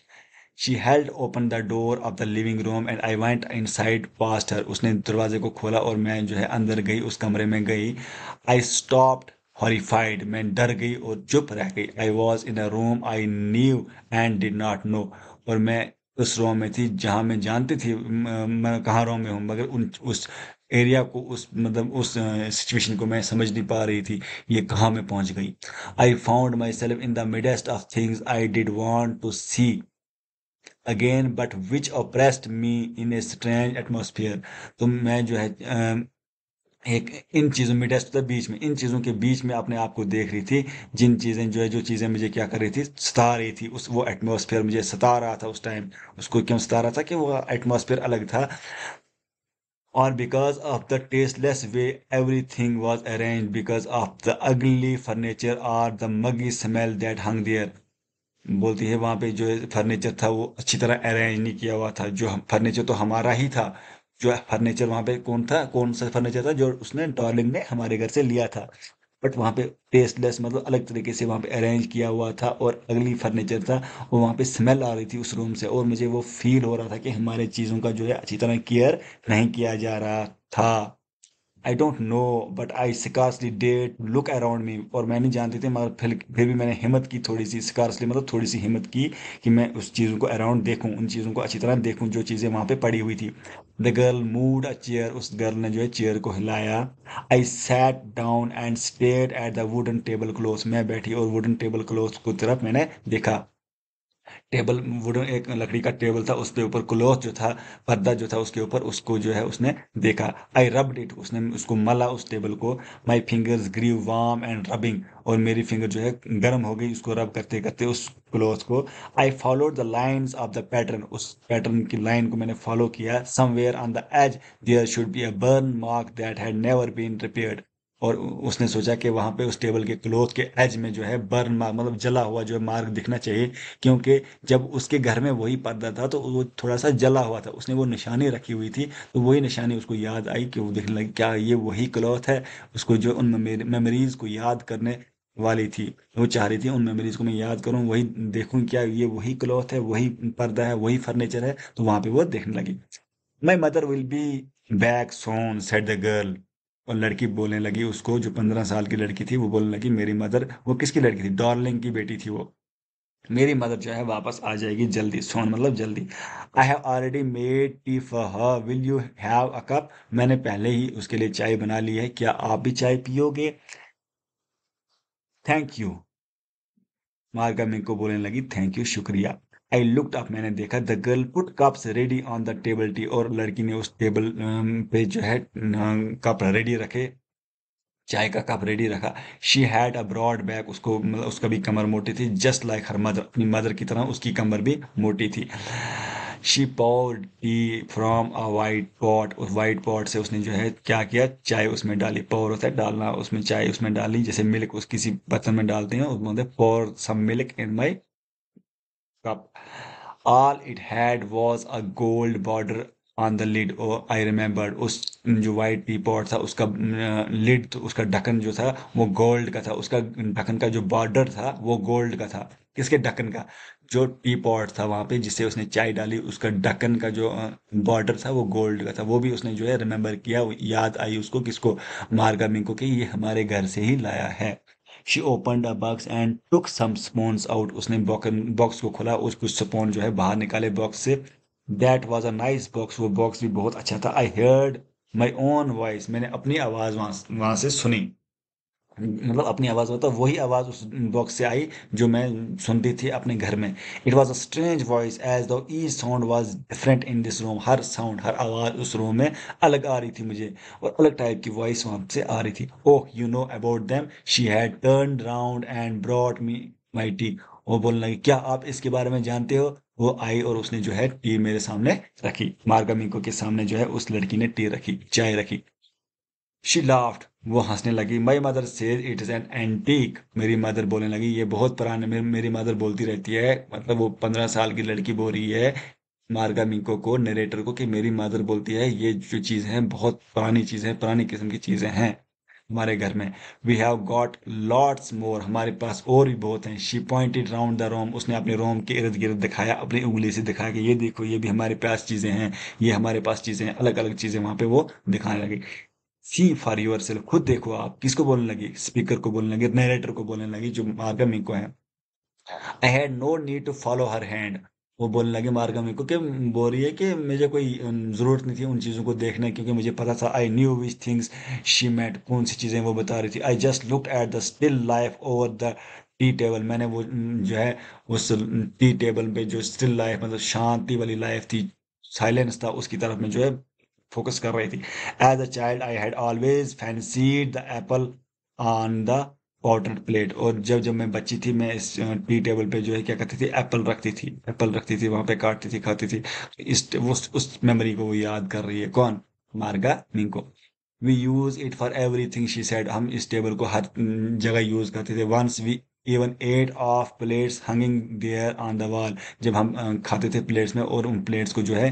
she held open the door of the living room and I went inside past उसने दरवाजे को खोला और मैं जो है अंदर गई उस कमरे में गई आई स्टॉप्ड हॉरीफाइड मैं डर गई और चुप रह गई I was in a room I knew and did not know और मैं उस रूम में थी जहाँ मैं जानती थी मैं कहाँ रूम में हूँ मगर उन उस एरिया को उस मतलब उस सिचुएशन को मैं समझ नहीं पा रही थी ये कहाँ में पहुँच गई I found myself in the midst of things I did want to see again but which oppressed me in a strange atmosphere तो मैं जो है एक इन चीज़ों मिडेस्ट मतलब बीच में इन चीज़ों के बीच में अपने आप को देख रही थी जिन चीज़ें जो है जो चीज़ें मुझे क्या कर रही थी सता रही थी उस वो एटमोसफियर मुझे सता रहा था उस टाइम उसको क्यों सता रहा था कि वो एटमोसफियर अलग था और because of the tasteless way everything was arrange because of the ugly furniture or the muggy smell that hung there बोलती है वहां पे जो फर्नीचर था वो अच्छी तरह अरेंज नहीं किया हुआ था जो फर्नीचर तो हमारा ही था जो फर्नीचर वहां पे कौन था कौन सा फर्नीचर था जो उसने डॉर्लिंग ने हमारे घर से लिया था बट वहाँ पे टेस्टलेस मतलब अलग तरीके से वहाँ पे अरेंज किया हुआ था और अगली फर्नीचर था और वहाँ पे स्मेल आ रही थी उस रूम से और मुझे वो फील हो रहा था कि हमारे चीज़ों का जो है अच्छी तरह केयर नहीं किया जा रहा था I don't know but I scarcely डेट लुक अराउंड मी और मैं नहीं जानती थी मगर फिर फिर भी मैंने हिम्मत की थोड़ी सी सिकार्सली मतलब थोड़ी सी हिम्मत की कि मैं उस चीज़ों को अराउंड देखूँ उन चीज़ों को अच्छी तरह देखूँ जो चीज़ें वहाँ पर पड़ी हुई थी the girl moved a chair उस गर्ल ने जो है चेयर को हिलाया I sat down and stared at the wooden tablecloth मैं बैठी और वुडन टेबल क्लोथ की तरफ मैंने देखा टेबल वुडन एक लकड़ी का टेबल था उसके ऊपर क्लॉथ जो था पर्दा जो था उसके ऊपर उसको जो है उसने देखा आई रब्ड इट उसने उसको मला उस टेबल को my fingers grew warm and rubbing और मेरी फिंगर जो है गर्म हो गई उसको रब करते करते उस क्लॉथ को I followed the lines of the pattern उस पैटर्न की लाइन को मैंने फॉलो किया somewhere on the edge there should be a burn mark that had never been repaired और उसने सोचा कि वहाँ पे उस टेबल के क्लोथ के एज में जो है बर्न मार्क मतलब जला हुआ जो है मार्क दिखना चाहिए क्योंकि जब उसके घर में वही पर्दा था तो वो थोड़ा सा जला हुआ था उसने वो निशानी रखी हुई थी तो वही निशानी उसको याद आई कि वो देखने लगी क्या ये वही क्लॉथ है उसको जो उन मेमोरीज को याद करने वाली थी तो वो चाह रही थी उन मेमोरीज को मैं याद करूँ वही देखूँ क्या ये वही क्लॉथ है वही पर्दा है वही फर्नीचर है तो वहाँ पर वो देखने लगी my mother will be back soon said the girl और लड़की बोलने लगी उसको जो पंद्रह साल की लड़की थी वो बोलने लगी मेरी मदर वो किसकी लड़की थी डॉर्लिंग की बेटी थी वो मेरी मदर जो है वापस आ जाएगी जल्दी सोन मतलब जल्दी I have already made tea for her will you have a cup मैंने पहले ही उसके लिए चाय बना ली है क्या आप भी चाय पियोगे थैंक यू मार्गा मिंग को बोलने लगी थैंक यू शुक्रिया आई लुकड अप मैंने देखा the girl put cups ready on the table tea और लड़की ने उस टेबल um, पे जो है कप um, रेडी रखे चाय का कप रेडी रखा she had a broad back उसको मतलब उसका भी कमर मोटी थी जस्ट लाइक हर मदर अपनी मदर की तरह उसकी कमर भी मोटी थी she poured tea from a white pot उस वाइट पॉट से उसने जो है क्या किया चाय उसमें डाली पौर होता है डालना उसमें चाय उसमें डाली जैसे मिल्क उस किसी बर्तन में डालते हैं उसमें pour some milk in my cup. All it had was a gold border on the lid I remember उस जो वाइट पॉट था उसका लिड तो उसका ढक्कन जो था वो गोल्ड का था उसका ढक्कन का जो बॉर्डर था वो गोल्ड का था किसके ढक्कन का जो टीपॉट था वहाँ पे जिससे उसने चाय डाली उसका ढक्कन का जो बॉर्डर था वो गोल्ड का था वो भी उसने जो है रिमेंबर किया याद आई उसको किसको मार्गामिंग को कि ये हमारे घर से ही लाया है she open a box and took some spoons out उसने बॉक्स को खोला उस कुछ स्पोन जो है बाहर निकाले बॉक्स से that was a nice box वो बॉक्स भी बहुत अच्छा था I heard my own voice मैंने अपनी आवाज़ वहां वहाँ से सुनी मतलब अपनी आवाज़ होता वही आवाज़ उस बॉक्स से आई जो मैं सुनती थी अपने घर में it was a strange voice as though the sound was different in this room हर साउंड हर आवाज़ उस रूम में अलग आ रही थी मुझे और अलग टाइप की वॉइस वहाँ से आ रही थी oh you know about them she had turn round and brought me my tea वो बोलने लगी क्या आप इसके बारे में जानते हो वो आई और उसने जो है टी मेरे सामने रखी मार्गमिको के सामने जो है उस लड़की ने टी रखी चाय रखी शी लाफ्ट वो हंसने लगी my mother says it is an antique मेरी मदर बोलने लगी ये बहुत पुराने मेरी, मेरी मदर बोलती रहती है मतलब वो पंद्रह साल की लड़की बोल रही है मार्गा मिंको को नरेटर को कि मेरी मदर बोलती है ये जो चीज़ है बहुत पुरानी चीज़ है पुरानी किस्म की चीज़ें हैं हमारे घर में we have got lots more हमारे पास और भी बहुत हैं she pointed round the room उसने अपने रोम के इर्द गिर्द दिखाया अपनी उंगली से दिखाया कि ये देखो ये भी हमारे पास चीज़ें हैं ये हमारे पास चीज़ें हैं अलग अलग चीज़ें वहाँ पे वो दिखाने लगी सी फॉर यूर सेल्फ खुद देखो आप किसको बोलने लगे स्पीकर को बोलने लगे नरेटर को बोलने लगी जो मार्गा को है I had no need to follow her hand वो बोलने लगे मार्गा को कि बोल रही है कि मुझे कोई ज़रूरत नहीं थी उन चीज़ों को देखने क्योंकि मुझे पता था I knew which things she meant कौन सी चीज़ें वो बता रही थी I just look at the still life over the tea table मैंने वो जो है उस टी टेबल पे जो स्टिल लाइफ मतलब शांति वाली लाइफ थी साइलेंस था उसकी तरफ में जो है फोकस कर रही थी as a child I had always fancied the apple on the pewter plate और जब जब मैं बच्ची थी मैं इस टी टेबल पे जो है क्या करती थी एप्पल रखती थी एप्पल रखती थी वहां पे काटती थी खाती थी इस उस, उस मेमोरी को वो याद कर रही है कौन Marga Minco we use it for everything she said हम इस टेबल को हर जगह यूज करते थे once we even ate off plates hanging there on the wall जब हम खाते थे प्लेट्स में और उन प्लेट्स को जो है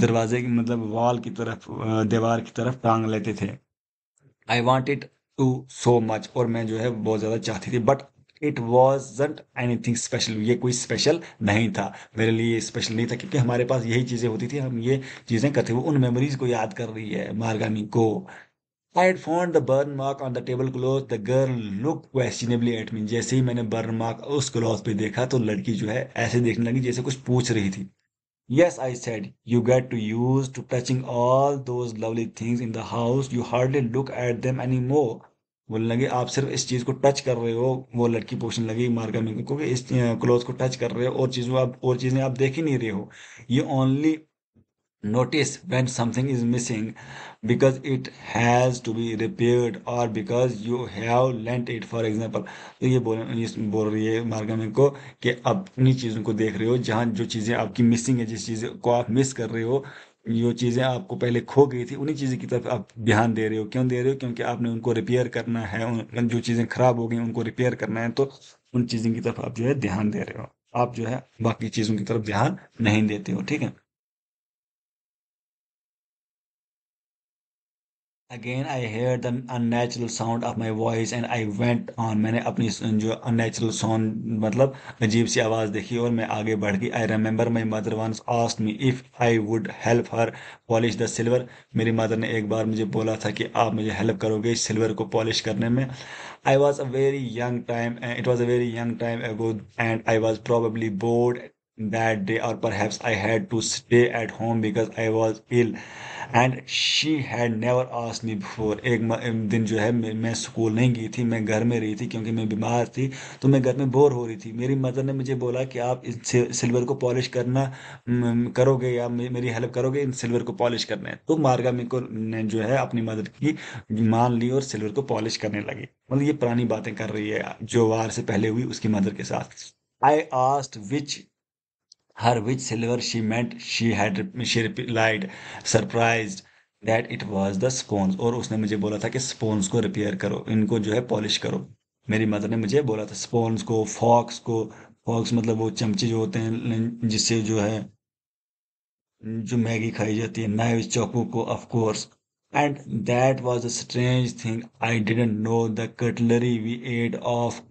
दरवाजे की मतलब वॉल की तरफ दीवार की तरफ टांग लेते थे I want it too so much और मैं जो है बहुत ज़्यादा चाहती थी but it was anything special ये कोई स्पेशल नहीं था मेरे लिए स्पेशल नहीं था क्योंकि हमारे पास यही चीज़ें होती थी हम ये चीज़ें करते हुए उन मेमोरीज को याद कर रही है मारगामी को I had found the burn mark on the tablecloth the girl look questionably at me. जैसे ही मैंने बर्न मार्क उस क्लॉथ पे देखा तो लड़की जो है ऐसे देखने लगी जैसे कुछ पूछ रही थी yes I said you get to used to touching all those lovely things in the house you hardly look at them any बोलने लगे आप सिर्फ इस चीज़ को टच कर रहे हो वो लड़की पूछने लगी मार्का में क्योंकि इस क्लोथ को टच कर रहे हो और चीज़ों आप और चीज़ें आप देख ही नहीं रहे हो ये only notice when something is missing because it has to be repaired or because you have lent it for example तो ये बोल बोल रही है मार्गा को कि आप अपनी चीज़ों को देख रहे हो जहाँ जो चीज़ें आपकी मिसिंग है जिस चीज़ को आप मिस कर रहे हो जो चीज़ें आपको पहले खो गई थी उन्हीं चीज़ों की तरफ आप ध्यान दे रहे हो क्यों दे रहे हो क्योंकि आपने उनको रिपेयर करना है उन जो चीज़ें खराब हो गई उनको रिपेयर करना है तो उन चीज़ों की तरफ आप जो है ध्यान दे रहे हो आप जो है बाकी चीज़ों की तरफ ध्यान नहीं देते हो ठीक है again I hear the unnatural sound of my voice and I went on मैंने अपनी जो अननेचुरल साउंड मतलब अजीब सी आवाज़ देखी और मैं आगे बढ़ गई I remember my mother once asked me if I would help her polish the silver मेरी मदर ने एक बार मुझे बोला था कि आप मुझे हेल्प करोगे इस सिल्वर को पॉलिश करने में I was a very young time it was a very young time ago and I was probably bored that day or perhaps i had to stay at home because i was ill and she had never ask me before एक दिन जो है मैं school नहीं गई थी मैं घर में रही थी क्योंकि मैं बीमार थी तो मैं घर में बोर हो रही थी मेरी मदर ने मुझे बोला कि आप इस सिल्वर को पॉलिश करना करोगे या मेरी हेल्प करोगे इन सिल्वर को पॉलिश करना है तो मार्गा मेरे को ने जो है अपनी मदर की मान ली और सिल्वर को पॉलिश करने लगी मतलब ये पुरानी बातें कर रही है जो वार से पहले हुई उसकी मदर के साथ I asked which her which silver she meant she had she replied surprised that it was the spoons और उसने मुझे बोला था कि स्पोन्स को रिपेयर करो इनको जो है पॉलिश करो मेरी मदर ने मुझे बोला था स्पोन्स को फॉक्स को फॉक्स मतलब वो चमचे जो होते हैं जिससे जो है जो मैगी खाई जाती है नाइव चाकू को of and that was a strange thing I didn't know the cutlery we ate off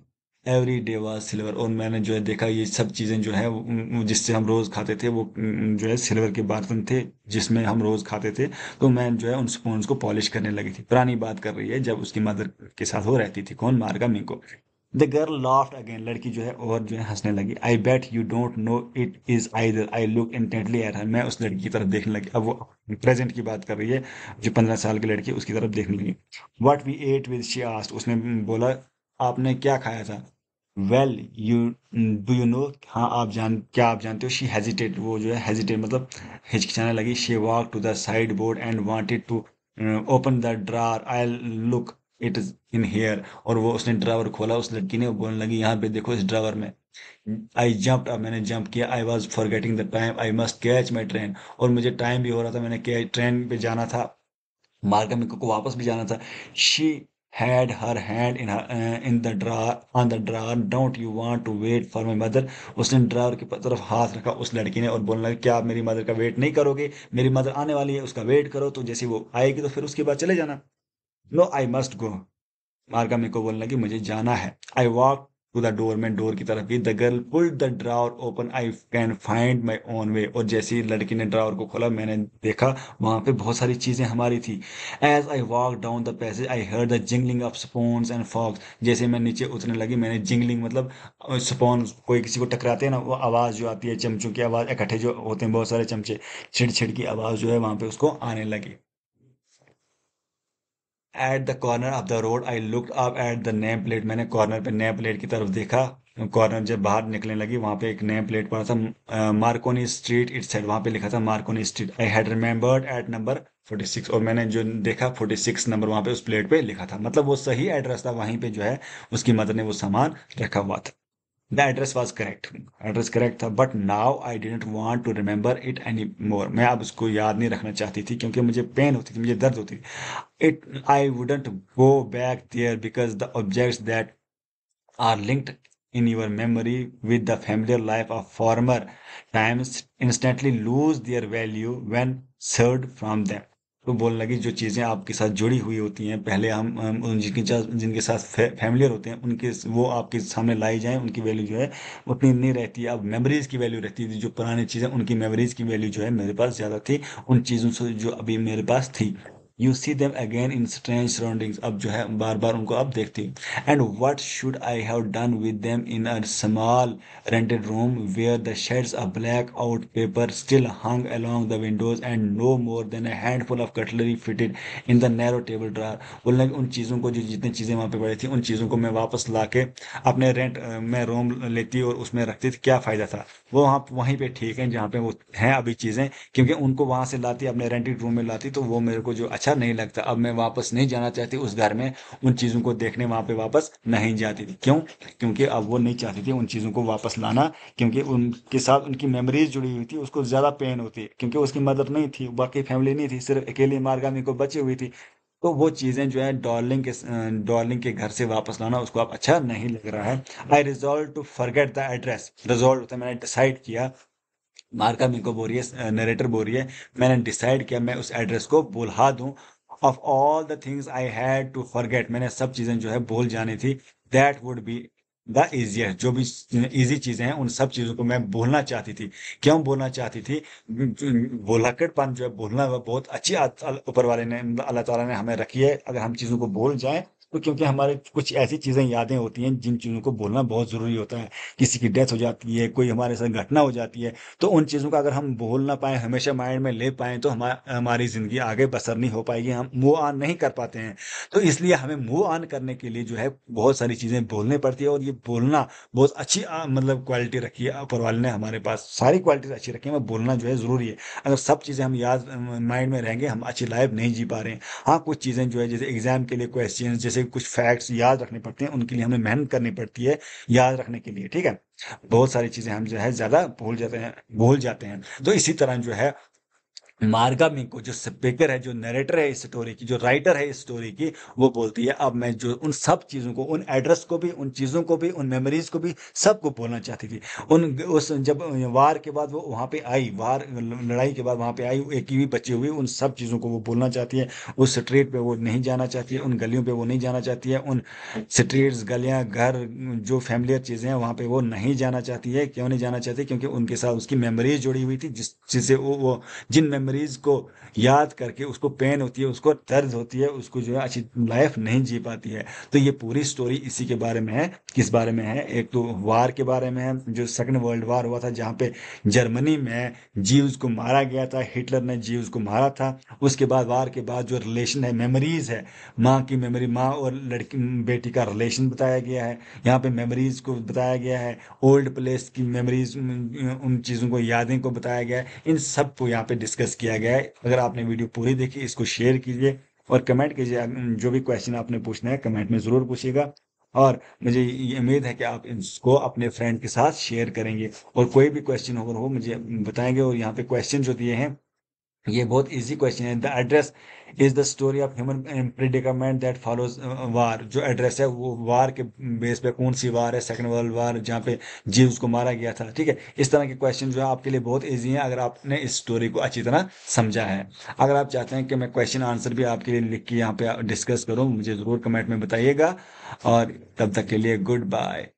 every day was silver और मैंने जो है देखा ये सब चीज़ें जो है जिससे हम रोज़ खाते थे वो जो है सिल्वर के बर्तन थे जिसमें हम रोज़ खाते थे तो मैं जो है उन स्पून को पॉलिश करने लगी थी पुरानी बात कर रही है जब उसकी मदर के साथ वो रहती थी कौन Marga Minco the girl laughed again लड़की जो है और जो है हंसने लगी I bet you don't know it is there I look intently at her मैं उस लड़की की तरफ देखने लगी अब वो प्रेजेंट की बात कर रही है जो पंद्रह साल की लड़की उसकी तरफ देखने लगी what we ate with she asked उसने बोला आपने क्या खाया था well you do you know हाँ आप जान क्या आप जानते हो शी हेजिटेट वो जो है हेजिटेट मतलब हिचकिचाने लगी she walk to the sideboard and wanted to open the drawer I look it is in here और वो उसने ड्रावर खोला उस लड़की ने बोलने लगी यहाँ पे देखो इस ड्रावर में आई जम्प मैंने जंप किया I was forgetting the time I must catch my train और मुझे टाइम भी हो रहा था मैंने ट्रेन पे जाना था मार्केट में को वापस भी जाना था she had her hand in her uh, in the drawer on the drawer don't you want to wait for उसने ड्रावर की तरफ हाथ रखा उस लड़की ने और बोलना लगा क्या आप मेरी मदर का वेट नहीं करोगे मेरी मदर आने वाली है उसका वेट करो तो जैसे वो आएगी तो फिर उसके बाद चले जाना नो आई मस्ट गो मार्गा मेरे को बोलना कि मुझे जाना है I walk to the door मैं डोर की तरफ गई the girl pull the drawer open I can find my own way और जैसे ही लड़की ने ड्रावर को खोला मैंने देखा वहाँ पे बहुत सारी चीज़ें हमारी थी as I walk down the passage I heard the jingling of spoons and forks जैसे मैं नीचे उतरने लगी मैंने जिंगलिंग मतलब स्पोन कोई किसी को टकराते हैं ना वो आवाज़ जो आती है चमचों की आवाज़ इकट्ठे जो होते हैं बहुत सारे चमचे छिड़ छिड़ की आवाज़ जो है वहाँ पर उसको आने लगी at the corner of the road I look up at the name nameplate मैंने कॉर्नर पे नेम प्लेट की तरफ देखा कॉर्नर जब बाहर निकलने लगी वहां पे एक नेम प्लेट पड़ा था मार्कोनी स्ट्रीट इट साइड वहाँ पे लिखा था Marconi Street I had remembered at number 46 और मैंने जो देखा 46 नंबर वहाँ पे उस प्लेट पे लिखा था मतलब वो सही एड्रेस था वहीं पे जो है उसकी मदर ने वो सामान रखा हुआ था the address was correct address correct था but now I didn't want to remember it anymore मैं अब उसको याद नहीं रखना चाहती थी क्योंकि मुझे पेन होती थी मुझे दर्द होती it I wouldn't go back there because the objects that are linked in your memory with the familiar life of former times instantly lose their value when served from them तो बोलने लगी जो चीज़ें आपके साथ जुड़ी हुई होती हैं पहले हम, हम जिनके जिनके साथ फैमिलियर होते हैं उनके वो आपके सामने लाई जाएं उनकी वैल्यू जो है उतनी नहीं रहती है अब मेमोरीज़ की वैल्यू रहती थी जो पुरानी चीज़ें उनकी मेमोरीज़ की वैल्यू जो है मेरे पास ज़्यादा थी उन चीज़ों से जो अभी मेरे पास थी you see them again in strange surroundings अब जो है बार बार उनको अब देखती हूँ and what should I have done with them in a small rented room where the shades a blackout paper still hung along the windows and no more than a handful of cutlery fitted in the narrow table drawer बोलने की उन चीज़ों को जो जितनी चीज़ें वहाँ पर पड़ी थी उन चीज़ों को मैं वापस ला के अपने रेंट में रूम लेती और उसमें रखती थी क्या फ़ायदा था वो वहाँ वहीं पर ठीक है जहाँ पर वो हैं अभी चीज़ें क्योंकि उनको वहाँ से लाती अपने रेंटेड रूम में लाती तो वो मेरे को जो अच्छा अच्छा नहीं लगता अब मैं वापस नहीं जाना चाहती उस घर में उन चीज़ों को देखने वहां पे वापस नहीं जाती थी क्यों क्योंकि अब वो नहीं चाहती थी उन चीज़ों को वापस लाना क्योंकि उनके साथ उनकी मेमोरीज जुड़ी हुई थी उसको ज़्यादा पेन होती है क्योंकि उसकी मदद नहीं थी बाकी फैमिली नहीं थी सिर्फ अकेले मारगामी को बची हुई थी तो वो चीज़ें जो है डॉर्लिंग के डॉर्लिंग के घर से वापस लाना उसको आप अच्छा नहीं लग रहा है I resolve to forget the address resolve होता है मैंने डिसाइड किया मार्का मेरे को बोल रही है नरेटर बोल रही है मैंने डिसाइड किया मैं उस एड्रेस को बुला दूँ of all the things I had to forget मैंने सब चीज़ें जो है भूल जानी थी that would be the easier जो भी इजी चीज़ें हैं उन सब चीज़ों को मैं बोलना चाहती थी क्यों बोलना चाहती थी बोलाकटपन जो है बोलना बहुत अच्छी ऊपर वाले ने अल्लाह ताला ने हमें रखी है अगर हम चीज़ों को बोल जाएं तो क्योंकि हमारे कुछ ऐसी चीज़ें यादें होती हैं जिन चीज़ों को बोलना बहुत ज़रूरी होता है किसी की डेथ हो जाती है कोई हमारे साथ घटना हो जाती है तो उन चीज़ों का अगर हम बोल ना पाएँ हमेशा माइंड में ले पाएँ तो हमारी ज़िंदगी आगे बसर नहीं हो पाएगी हम मूव ऑन नहीं कर पाते हैं तो इसलिए हमें मूव ऑन करने के लिए जो है बहुत सारी चीज़ें बोलनी पड़ती है और ये बोलना बहुत अच्छी मतलब क्वालिटी रखी है ऊपर वाले ने हमारे पास सारी क्वालिटीज अच्छी रखी है बोलना जो है ज़रूरी है अगर सब चीज़ें हम याद माइंड में रहेंगे हम अच्छी लाइफ नहीं जी पा रहे हैं हाँ कुछ चीज़ें जो है जैसे एग्ज़ाम के लिए क्वेश्चन जैसे कुछ फैक्ट्स याद रखने पड़ते हैं उनके लिए हमें मेहनत करनी पड़ती है याद रखने के लिए ठीक है बहुत सारी चीज़ें हम जो है ज़्यादा भूल जाते हैं भूल जाते हैं तो इसी तरह जो है मार्गा को जो स्पीकर है जो नरेटर है इस स्टोरी की जो राइटर है इस स्टोरी की वो बोलती है अब मैं जो उन सब चीज़ों को उन एड्रेस को भी उन चीज़ों को भी उन मेमोरीज को भी सबको बोलना चाहती थी उन उस जब वार के बाद वो वहाँ पे आई वार लड़ाई के बाद वहाँ पे आई एक ही बची हुई उन सब चीज़ों को वो बोलना चाहती है उस स्ट्रीट पर वो नहीं जाना चाहती है उन गलियों पर वो नहीं जाना चाहती है उन स्ट्रीट्स गलियाँ घर जो फैमिलियर चीज़ें हैं वहाँ पर वो नहीं जाना चाहती है क्यों नहीं जाना चाहती क्योंकि उनके साथ उसकी मेमोरीज जुड़ी हुई थी जिस जिससे वो जिन मेमोरी मरीज को याद करके उसको पेन होती है उसको दर्द होती है उसको जो है अच्छी लाइफ नहीं जी पाती है तो ये पूरी स्टोरी इसी के बारे में है किस बारे में है एक तो वार के बारे में है जो सेकंड वर्ल्ड वार हुआ था जहाँ पे जर्मनी में जीव को मारा गया था हिटलर ने जीव को मारा था उसके बाद वार के बाद जो रिलेशन है मेमोरीज है माँ की मेमोरी माँ और लड़की बेटी का रिलेशन बताया गया है यहाँ पे मेमोरीज को बताया गया है ओल्ड प्लेस की मेमोरीज उन चीज़ों को यादें को बताया गया है इन सब को यहाँ पे डिस्कस किया गया है अगर आपने वीडियो पूरी देखी इसको शेयर कीजिए और कमेंट कीजिए जो भी क्वेश्चन आपने पूछना है कमेंट में ज़रूर पूछिएगा और मुझे ये उम्मीद है कि आप इसको अपने फ्रेंड के साथ शेयर करेंगे और कोई भी क्वेश्चन हो मुझे बताएंगे और यहाँ पे क्वेश्चन जो दिए हैं ये बहुत इजी क्वेश्चन है the address is the story of human predicament that follows war जो एड्रेस है वो वार के बेस पे कौन सी वार है सेकंड वर्ल्ड वार जहाँ पे जीव को मारा गया था ठीक है इस तरह के क्वेश्चन जो है आपके लिए बहुत ईजी है अगर आपने इस स्टोरी को अच्छी तरह समझा है अगर आप चाहते हैं कि मैं क्वेश्चन आंसर भी आपके लिए लिख के यहाँ पे डिस्कस करूँ मुझे ज़रूर कमेंट में बताइएगा और तब तक के लिए गुड बाय